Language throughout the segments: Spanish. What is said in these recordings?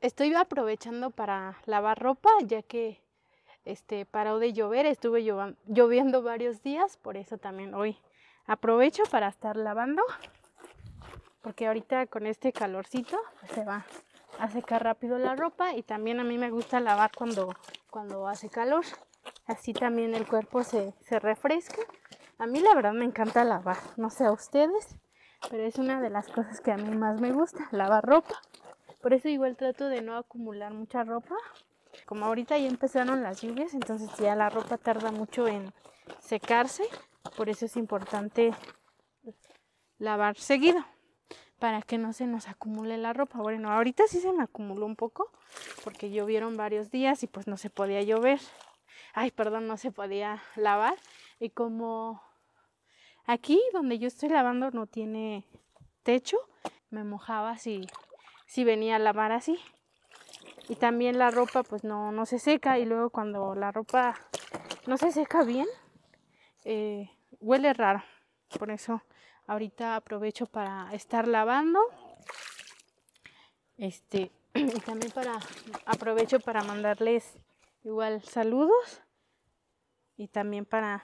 estoy aprovechando para lavar ropa, ya que este paró de llover, estuve lloviendo varios días, por eso también hoy aprovecho para estar lavando, porque ahorita con este calorcito pues, se va a secar rápido la ropa y también a mí me gusta lavar cuando, cuando hace calor, así también el cuerpo se, se refresca. A mí la verdad me encanta lavar, no sé a ustedes, pero es una de las cosas que a mí más me gusta, lavar ropa. Por eso igual trato de no acumular mucha ropa. Como ahorita ya empezaron las lluvias, entonces ya la ropa tarda mucho en secarse. Por eso es importante lavar seguido para que no se nos acumule la ropa. Bueno, ahorita sí se me acumuló un poco porque llovieron varios días y pues no se podía llover. Ay, perdón, no se podía lavar. Y como aquí donde yo estoy lavando no tiene techo, me mojaba así si venía a lavar así. Y también la ropa pues no, no se seca y luego cuando la ropa no se seca bien, eh, huele raro. Por eso ahorita aprovecho para estar lavando. Este, y también para aprovecho para mandarles igual saludos y también para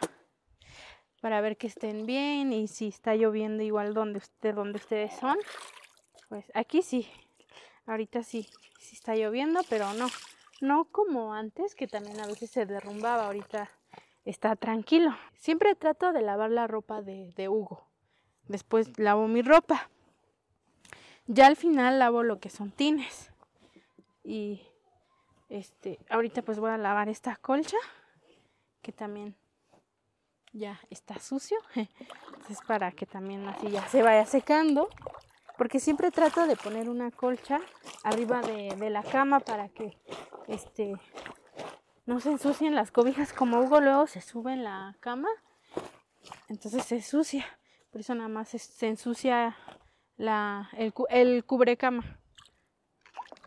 para ver que estén bien y si está lloviendo igual donde usted donde ustedes son. Pues aquí sí, Ahorita sí, sí está lloviendo, pero no, no como antes, que también a veces se derrumbaba, ahorita está tranquilo. Siempre trato de lavar la ropa de, Hugo. Después lavo mi ropa. Ya al final lavo lo que son tines. Y este, ahorita pues voy a lavar esta colcha, que también ya está sucio. Es para que también así ya se vaya secando porque siempre trato de poner una colcha arriba de, la cama para que este, no se ensucien las cobijas como Hugo luego se sube en la cama entonces se ensucia por eso nada más se ensucia el, el cubrecama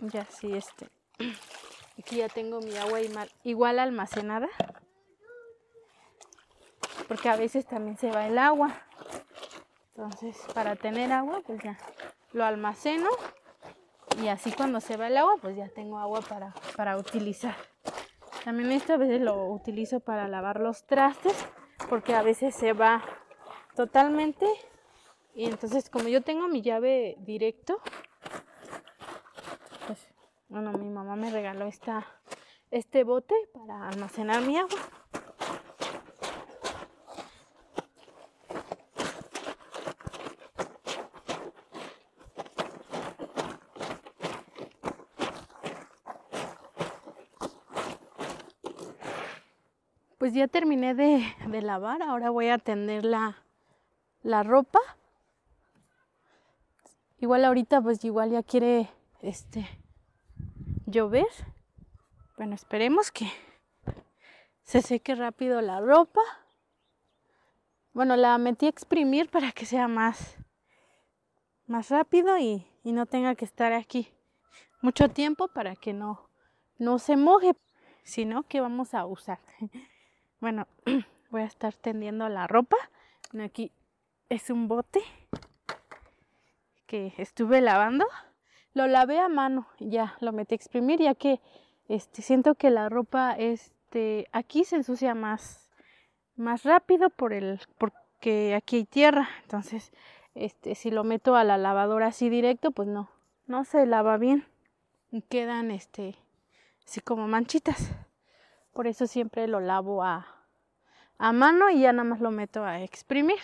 ya sí este aquí ya tengo mi agua igual almacenada porque a veces también se va el agua entonces, para tener agua, pues ya lo almaceno y así cuando se va el agua, pues ya tengo agua para, utilizar. También esto a veces lo utilizo para lavar los trastes porque a veces se va totalmente y entonces como yo tengo mi llave directo, pues bueno, mi mamá me regaló esta, este bote para almacenar mi agua. Pues, ya terminé de, lavar, ahora voy a tender la, ropa. Igual ahorita pues igual ya quiere este llover. Bueno, esperemos que se seque rápido la ropa. Bueno, la metí a exprimir para que sea más, más rápido y, y no tenga que estar aquí mucho tiempo para que no, no se moje, sino que vamos a usar. Bueno, voy a estar tendiendo la ropa. Aquí es un bote que estuve lavando. Lo lavé a mano, ya lo metí a exprimir ya que este, siento que la ropa este, aquí se ensucia más, más rápido por el, porque aquí hay tierra. Entonces, este, si lo meto a la lavadora así directo, pues no, no se lava bien. Quedan este, así como manchitas. Por eso siempre lo lavo a, a mano y ya nada más lo meto a exprimir.